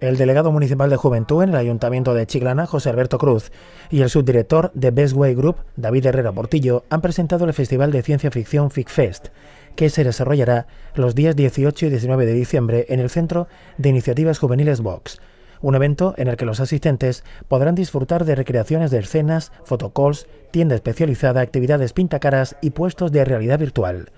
el delegado municipal de Juventud en el Ayuntamiento de Chiclana, José Alberto Cruz, y el subdirector de Bestway Group, David Herrera Portillo, han presentado el Festival de Ciencia Ficción FicFest, que se desarrollará los días 18 y 19 de diciembre en el Centro de Iniciativas Juveniles Vox, un evento en el que los asistentes podrán disfrutar de recreaciones de escenas, fotocalls, tienda especializada, actividades pintacaras y puestos de realidad virtual.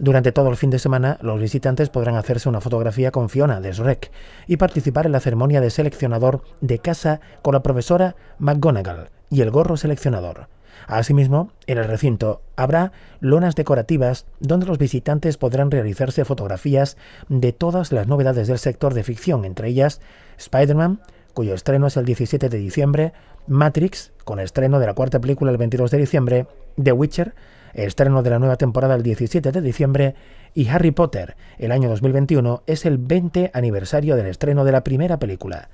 Durante todo el fin de semana, los visitantes podrán hacerse una fotografía con Fiona de Shrek y participar en la ceremonia de seleccionador de casa con la profesora McGonagall y el gorro seleccionador. Asimismo, en el recinto habrá lonas decorativas donde los visitantes podrán realizarse fotografías de todas las novedades del sector de ficción, entre ellas Spider-Man, cuyo estreno es el 17 de diciembre, Matrix, con estreno de la cuarta película el 22 de diciembre, The Witcher, estreno de la nueva temporada el 17 de diciembre, y Harry Potter, el año 2021, es el 20 aniversario del estreno de la primera película.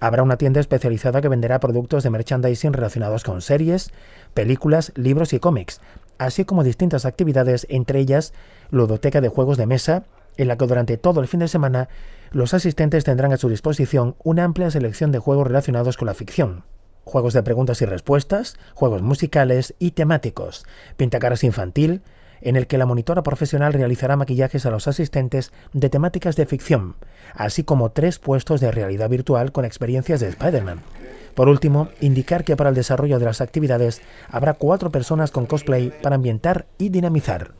Habrá una tienda especializada que venderá productos de merchandising relacionados con series, películas, libros y cómics, así como distintas actividades, entre ellas ludoteca de juegos de mesa, en la que durante todo el fin de semana los asistentes tendrán a su disposición una amplia selección de juegos relacionados con la ficción, juegos de preguntas y respuestas, juegos musicales y temáticos, pintacaras infantil, en el que la monitora profesional realizará maquillajes a los asistentes de temáticas de ficción, así como tres puestos de realidad virtual con experiencias de Spider-Man. Por último, indicar que para el desarrollo de las actividades habrá cuatro personas con cosplay para ambientar y dinamizar.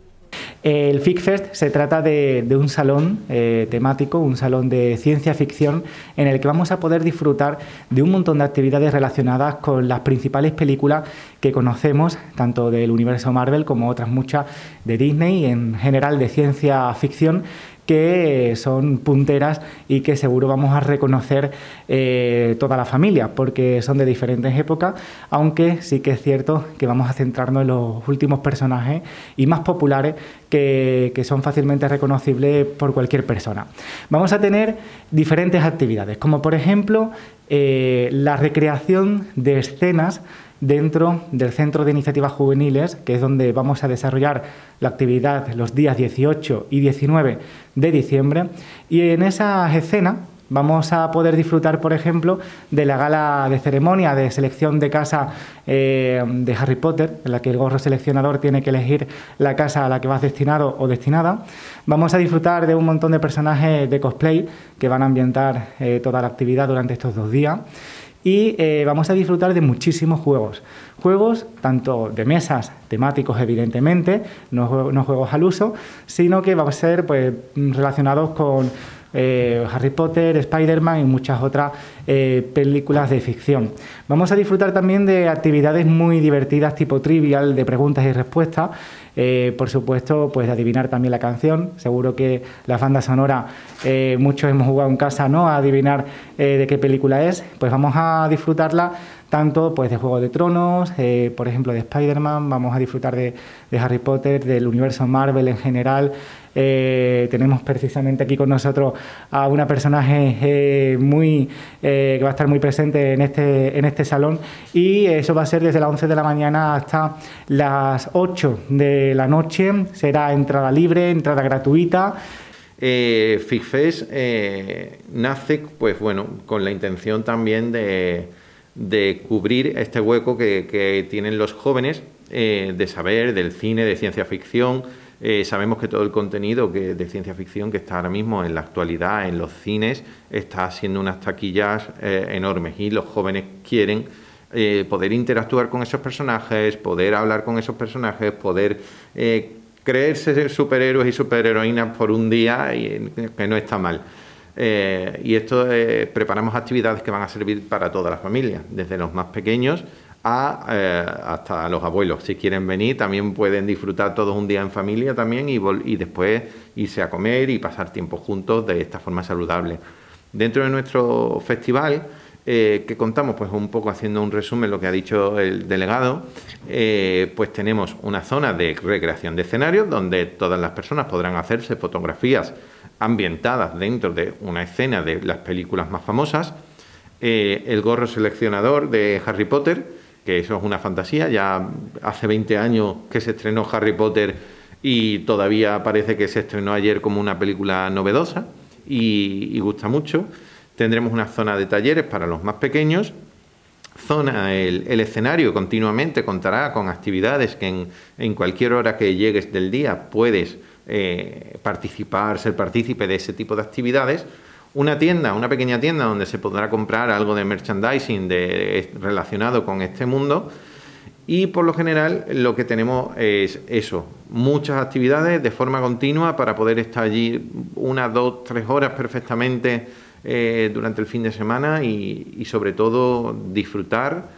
El FICFest se trata de, un salón eh, temático, un salón de ciencia ficción, en el que vamos a poder disfrutar de un montón de actividades relacionadas con las principales películas que conocemos, tanto del universo Marvel como otras muchas de Disney, en general de ciencia ficción, que son punteras y que seguro vamos a reconocer eh, toda la familia, porque son de diferentes épocas, aunque sí que es cierto que vamos a centrarnos en los últimos personajes y más populares que, son fácilmente reconocibles por cualquier persona. Vamos a tener diferentes actividades, como por ejemplo eh, la recreación de escenas dentro del Centro de Iniciativas Juveniles, que es donde vamos a desarrollar la actividad los días 18 y 19 de diciembre. Y en esas escenas Vamos a poder disfrutar, por ejemplo, de la gala de ceremonia de selección de casa eh, de Harry Potter, en la que el gorro seleccionador tiene que elegir la casa a la que vas destinado o destinada. Vamos a disfrutar de un montón de personajes de cosplay que van a ambientar eh, toda la actividad durante estos dos días y eh, vamos a disfrutar de muchísimos juegos. Juegos tanto de mesas, temáticos evidentemente, no, juegos al uso, sino que van a ser pues, relacionados con eh, Harry Potter, Spider-Man y muchas otras eh, películas de ficción. Vamos a disfrutar también de actividades muy divertidas tipo trivial, de preguntas y respuestas. Eh, por supuesto, pues de adivinar también la canción. Seguro que las bandas sonoras, muchos hemos jugado en casa, ¿no? A adivinar de qué película es. Pues vamos a disfrutarla tanto pues de Juego de Tronos, por ejemplo de Spider-Man, vamos a disfrutar de, de, Harry Potter, del universo Marvel en general, eh, tenemos precisamente aquí con nosotros a una personaje eh, muy, eh, que va a estar muy presente en este, en este salón y eso va a ser desde las 11 de la mañana hasta las 8 de la noche. Será entrada libre, entrada gratuita. Eh, nace pues bueno, con la intención también de, cubrir este hueco que tienen los jóvenes de saber del cine, de ciencia ficción, eh, sabemos que todo el contenido de ciencia ficción que está ahora mismo en la actualidad en los cines está haciendo unas taquillas eh, enormes y los jóvenes quieren eh, poder interactuar con esos personajes, poder hablar con esos personajes, poder creerse superhéroes y superheroínas por un día, y, que no está mal. y esto preparamos actividades que van a servir para toda la familia, desde los más pequeños a, eh, hasta los abuelos, si quieren venir, también pueden disfrutar todos un día en familia también y, después irse a comer y pasar tiempo juntos de esta forma saludable. Dentro de nuestro festival, eh, que contamos, pues un poco haciendo un resumen lo que ha dicho el delegado, eh, pues tenemos una zona de recreación de escenarios donde todas las personas podrán hacerse fotografías ambientadas dentro de una escena de las películas más famosas, el gorro seleccionador de Harry Potter, que eso es una fantasía. Ya hace 20 años que se estrenó Harry Potter y todavía parece que se estrenó ayer como una película novedosa y, gusta mucho. Tendremos una zona de talleres para los más pequeños. Zona, el, escenario continuamente contará con actividades que en, cualquier hora que llegues del día puedes eh, participar, ser partícipe de ese tipo de actividades una tienda, una pequeña tienda donde se podrá comprar algo de merchandising de, relacionado con este mundo. Y por lo general lo que tenemos es eso, muchas actividades de forma continua para poder estar allí unas, dos, tres horas perfectamente eh, durante el fin de semana y sobre todo disfrutar